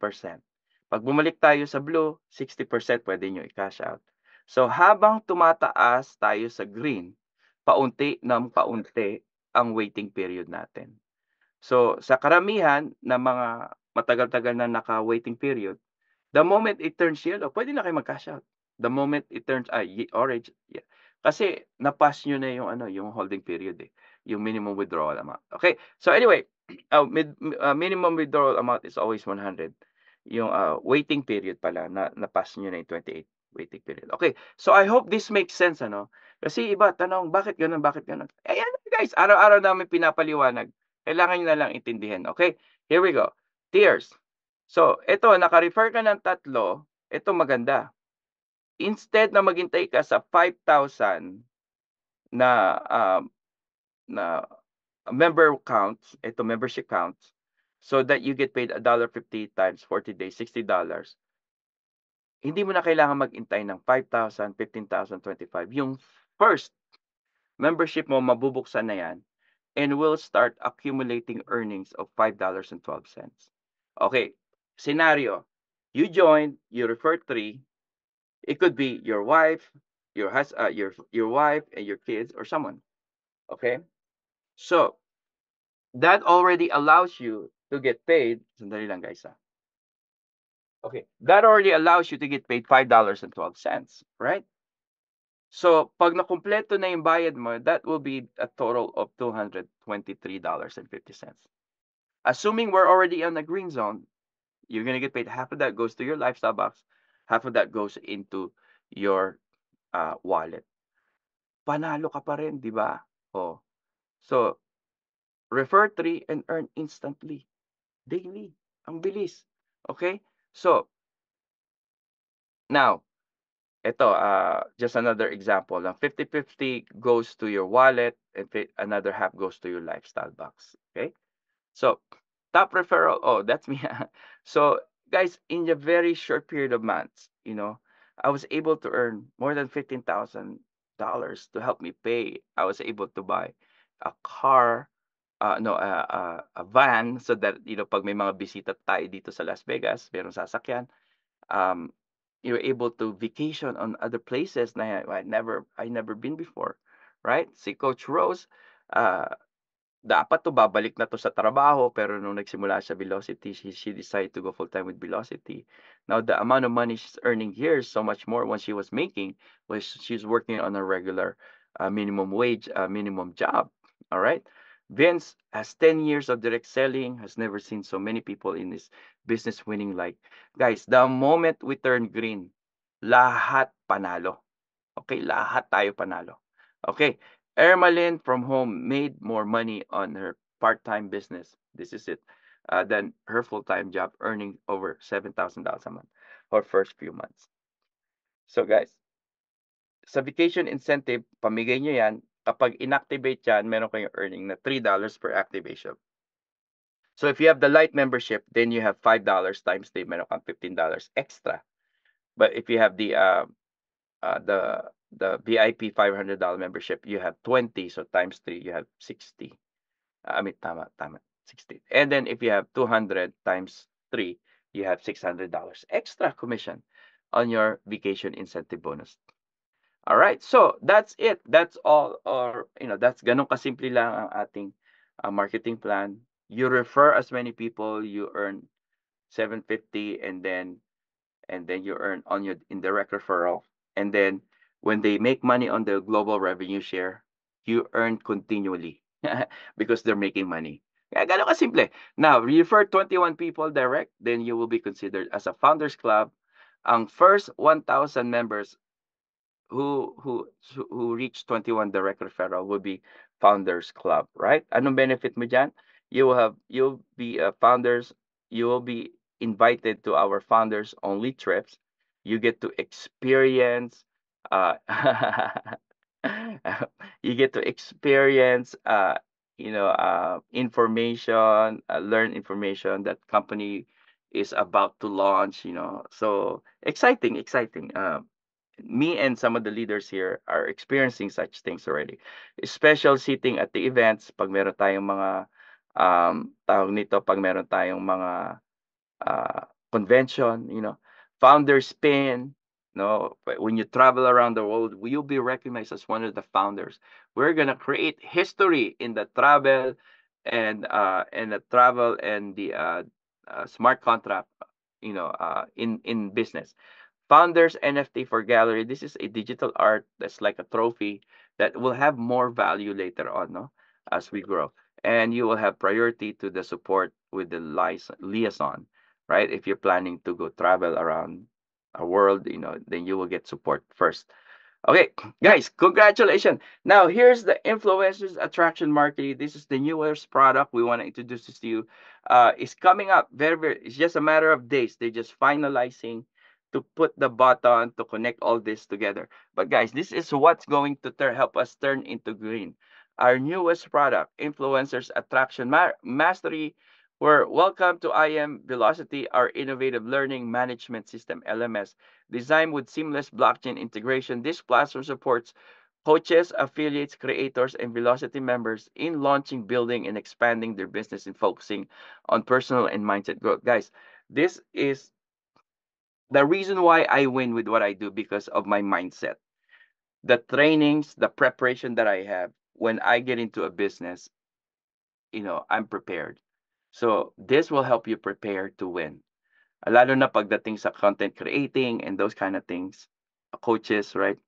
Pag bumalik tayo sa blue, 60% pwede nyo i-cash out. So habang tumataas tayo sa green, paunti ng paunti ang waiting period natin. So sa karamihan ng mga matagal-tagal na naka-waiting period, the moment it turns yellow, pwede na kayo mag-cash out. The moment it turns uh, orange, yeah kasi na-pass nyo na yung, ano, yung holding period eh. Yung minimum withdrawal amount. Okay? So anyway, uh, mid, uh, minimum withdrawal amount is always 100. Yung uh, waiting period pala, na, na-pass nyo na yung 28 waiting period. Okay, so I hope this makes sense, ano? Kasi iba, tanong, bakit ganun, bakit ganun? Eh, ano guys, araw-araw namin pinapaliwanag. Kailangan nyo na lang intindihin. Okay, here we go. Tiers. So, ito, naka-refer ka ng tatlo. Ito maganda instead na maghintay ka sa 5,000 na uh, na member counts, ito membership counts, so that you get paid $1.50 times 40 days, $60. Hindi mo na kailangan maghintay ng 5,000, 15,000, 25. Yung first membership mo, mabubuksan na yan and will start accumulating earnings of $5.12. Okay, scenario. You joined, you refer 3, It could be your wife, your hus uh, your your wife and your kids or someone. Okay, so that already allows you to get paid. Sandali lang guys ah. Okay, that already allows you to get paid $5.12, right? So, pag nakumpleto na yung bayad mo, that will be a total of $223.50. Assuming we're already on the green zone, you're going to get paid half of that goes to your lifestyle box half of that goes into your uh, wallet. Panalo ka pa rin, di ba? Oh. So, refer three and earn instantly. Daily. Ang bilis. Okay? So, now, ito, uh, just another example. 50-50 goes to your wallet and another half goes to your lifestyle box. Okay? So, top referral. Oh, that's me. so, guys, in a very short period of months, you know, I was able to earn more than fifteen thousand dollars to help me pay. I was able to buy a car, uh, no, uh, uh, a van so that you know pag may mga bisita tayo dito sa Las Vegas, merong sasakyan. Um, you're able to vacation on other places na I, I never I never been before, right? Si Coach Rose, uh, dapat to babalik na to sa trabaho pero nung nagsimula sa Velocity she, she decided to go full time with Velocity now the amount of money she's earning here is so much more when she was making was she's working on a regular uh, minimum wage uh, minimum job all right Vince has 10 years of direct selling has never seen so many people in this business winning like guys the moment we turn green lahat panalo okay lahat tayo panalo okay Ermalyn from home made more money on her part-time business. This is it. Uh, than her full-time job, earning over seven thousand dollars a month her first few months. So guys, sa vacation incentive, pamigay nyo yan. Kapag inactivate yan, meron kayong earning na $3 per activation. So if you have the light membership, then you have $5 times the meron kang $15 extra. But if you have the uh, uh, the the VIP $500 membership, you have 20. So times 3, you have 60. I mean, tama, tama, 60. And then if you have 200 times 3, you have $600 extra commission on your vacation incentive bonus. All right, so that's it. That's all or you know, that's ganun kasimple lang ang ating uh, marketing plan. You refer as many people, you earn 750 and then and then you earn on your indirect referral and then when they make money on the global revenue share, you earn continually because they're making money. Kaya ka simple. Now, refer 21 people direct, then you will be considered as a founders club. Ang first 1,000 members who who who reach 21 direct referral will be founders club, right? Anong benefit mo dyan? You will have you'll be a founders, you will be invited to our founders only trips. You get to experience uh, you get to experience uh, you know uh, information uh, learn information that company is about to launch you know so exciting exciting uh, me and some of the leaders here are experiencing such things already special sitting at the events pag meron tayong mga um tawag nito pag meron tayong mga uh, convention you know founder spin no, but when you travel around the world, will be recognized as one of the founders? We're gonna create history in the travel and uh and the travel and the uh, uh smart contract, you know, uh in in business. Founders NFT for gallery. This is a digital art that's like a trophy that will have more value later on, no, as we grow. And you will have priority to the support with the liaison, right? If you're planning to go travel around a world, you know, then you will get support first. Okay, guys, congratulations. Now, here's the influencers attraction marketing. This is the newest product we want to introduce this to you. Uh, it's coming up very, very, it's just a matter of days. They're just finalizing to put the button to connect all this together. But guys, this is what's going to turn, help us turn into green. Our newest product, Influencers Attraction ma Mastery we're welcome to IM Velocity, our innovative learning management system LMS. Designed with seamless blockchain integration, this platform supports coaches, affiliates, creators, and Velocity members in launching, building, and expanding their business and focusing on personal and mindset growth. Guys, this is the reason why I win with what I do because of my mindset. The trainings, the preparation that I have when I get into a business, you know, I'm prepared. So this will help you prepare to win. Lalo na pagdating sa content creating and those kind of things, coaches, right?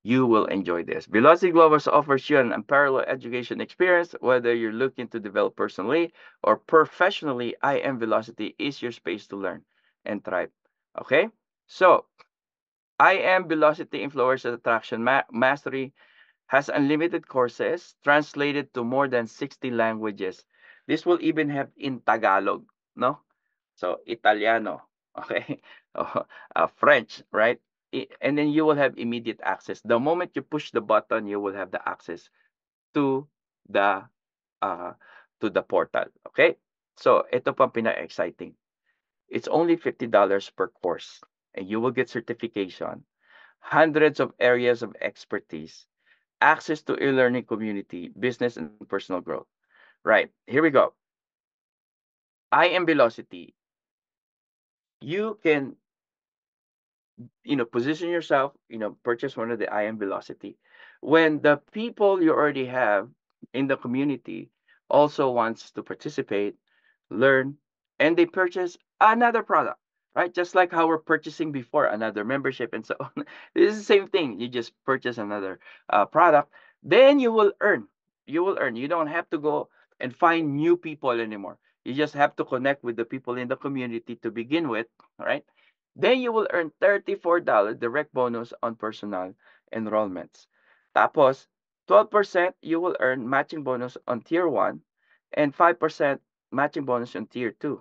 You will enjoy this. Velocity Glovers offers you an unparalleled education experience, whether you're looking to develop personally or professionally. I am Velocity is your space to learn and thrive. Okay, so I am Velocity Influence Attraction Ma Mastery has unlimited courses translated to more than 60 languages this will even have in Tagalog, no? So Italiano, okay? uh, French, right? and then you will have immediate access. The moment you push the button, you will have the access to the uh, to the portal. Okay? So ito pa exciting It's only $50 per course and you will get certification, hundreds of areas of expertise, access to e-learning community, business and personal growth. Right, here we go. I am velocity. You can, you know, position yourself, you know, purchase one of the I am velocity. When the people you already have in the community also wants to participate, learn, and they purchase another product, right? Just like how we're purchasing before another membership and so on. this is the same thing. You just purchase another uh, product, then you will earn. You will earn. You don't have to go and find new people anymore. You just have to connect with the people in the community to begin with, all right? Then you will earn $34 direct bonus on personal enrollments. Tapos, 12% you will earn matching bonus on tier 1 and 5% matching bonus on tier 2.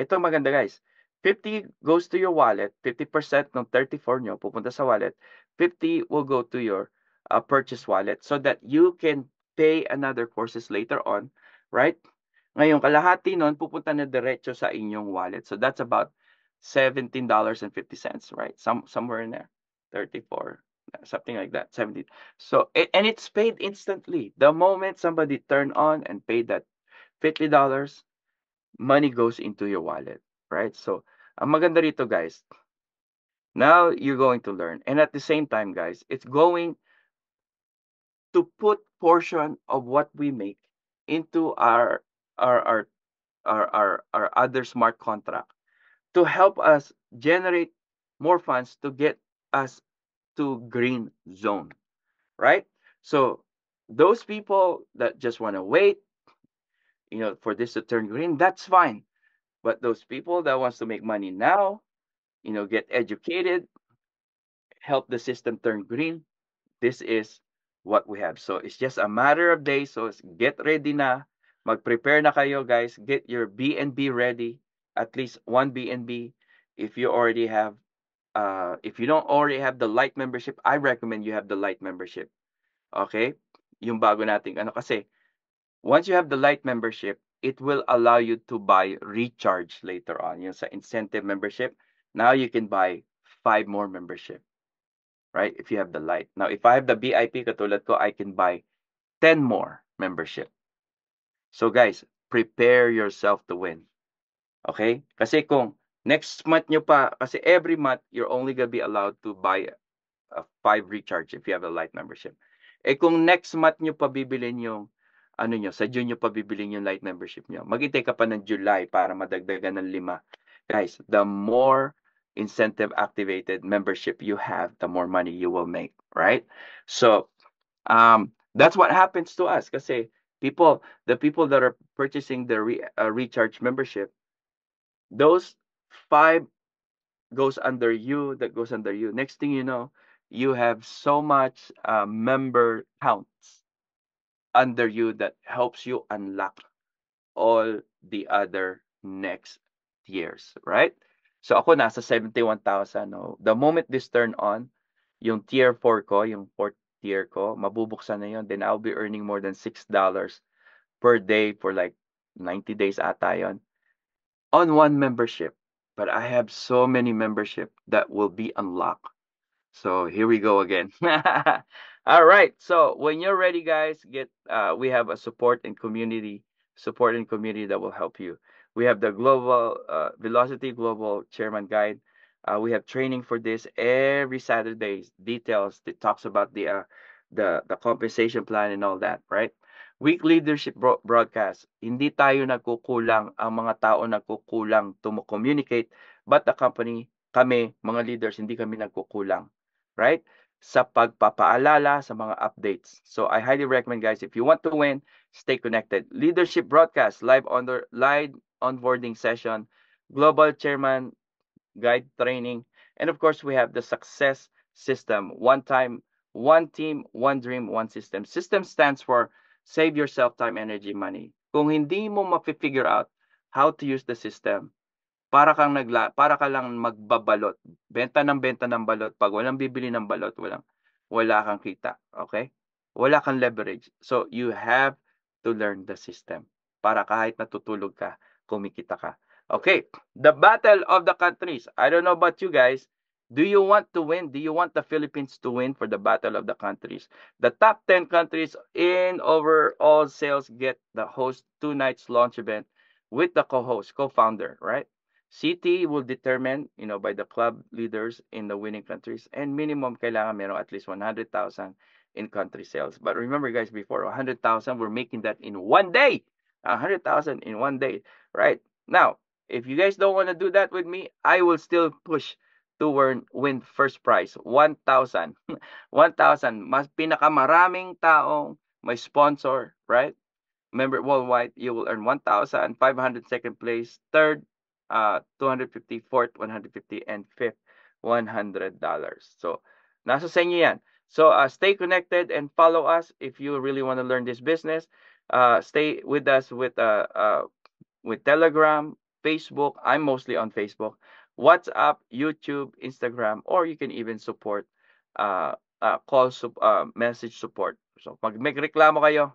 Ito maganda guys. 50 goes to your wallet, 50% ng 34 nyo pupunta sa wallet, 50 will go to your uh, purchase wallet so that you can pay another courses later on right? Ngayon, kalahati nun pupunta na diretso sa inyong wallet. So that's about $17.50, right? Some, somewhere in there, 34 something like that seventeen. so it, and it's paid instantly the moment somebody turn on and pay that 50 dollars money goes into your wallet right so ang maganda rito guys now you're going to learn and at the same time guys it's going to put portion of what we make into our our our our our, our other smart contract to help us generate more funds to get us to green zone right so those people that just want to wait you know for this to turn green that's fine but those people that wants to make money now you know get educated help the system turn green this is what we have. So it's just a matter of days. So get ready na. Mag-prepare na kayo guys. Get your BNB ready. At least one BNB if you already have uh, if you don't already have the light membership, I recommend you have the light membership. Okay? Yung bago natin. ano kasi once you have the light membership, it will allow you to buy recharge later on. Yung sa incentive membership, now you can buy five more membership right? If you have the light. Now, if I have the VIP katulad ko, I can buy 10 more membership. So guys, prepare yourself to win. Okay? Kasi kung next month nyo pa, kasi every month, you're only gonna be allowed to buy a 5 recharge if you have a light membership. Eh kung next month nyo pa bibilin yung ano nyo, sa June nyo pa bibilin yung light membership nyo, maghintay ka pa ng July para madagdagan ng lima. Guys, the more incentive activated membership you have, the more money you will make, right? So um, that's what happens to us. Because people, the people that are purchasing the re, uh, recharge membership, those five goes under you, that goes under you. Next thing you know, you have so much uh, member counts under you that helps you unlock all the other next years, right? So ako nasa 71,000. No? The moment this turn on, yung tier 4 ko, yung fourth tier ko, mabubuksan na yun. Then I'll be earning more than $6 per day for like 90 days ata yun on one membership. But I have so many membership that will be unlocked. So here we go again. All right. So when you're ready, guys, get uh, we have a support and community support and community that will help you. We have the global uh, velocity global chairman guide. Uh, we have training for this every Saturday. Details that talks about the uh, the the compensation plan and all that, right? Week leadership bro- broadcast. Hindi tayo nagkukulang ang mga tao nagkukulang to communicate, but the company, kami, mga leaders, hindi kami nagkukulang, right? sa pagpapaalala sa mga updates. So I highly recommend guys, if you want to win, stay connected. Leadership broadcast, live on live onboarding session, global chairman guide training, and of course we have the success system. One time, one team, one dream, one system. System stands for save yourself time, energy, money. Kung hindi mo ma-figure out how to use the system, para kang nagla para ka lang magbabalot. Benta ng benta ng balot. Pag walang bibili ng balot, walang wala kang kita, okay? Wala kang leverage. So you have to learn the system para kahit natutulog ka, kumikita ka. Okay, the battle of the countries. I don't know about you guys. Do you want to win? Do you want the Philippines to win for the battle of the countries? The top 10 countries in overall sales get the host two nights launch event with the co-host, co-founder, right? City will determine, you know, by the club leaders in the winning countries and minimum kailangan meron at least 100,000 in country sales. But remember guys, before 100,000, we're making that in one day. 100,000 in one day, right? Now, if you guys don't want to do that with me, I will still push to win, win first prize, 1,000. 1,000, mas pinakamaraming taong my sponsor, right? Member worldwide, you will earn 1,500 second place, third uh, 254th, 150 and 5th, $100. So, nasa sa inyo yan. So, uh, stay connected and follow us if you really want to learn this business. Uh, stay with us with uh, uh, with Telegram, Facebook. I'm mostly on Facebook, WhatsApp, YouTube, Instagram, or you can even support uh, uh, call su- uh, ah, message support. So, pag may reklamo kayo,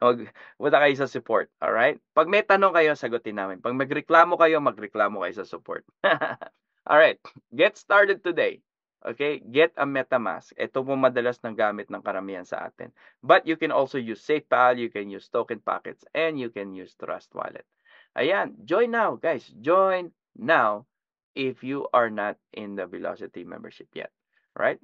mag wala kayo sa support, all right? Pag may tanong kayo, sagutin namin. Pag magreklamo kayo, magreklamo kayo sa support. all right, get started today. Okay, get a MetaMask. Ito po madalas nang gamit ng karamihan sa atin. But you can also use SafePal, you can use Token Packets, and you can use Trust Wallet. Ayan, join now, guys. Join now if you are not in the Velocity membership yet. All right?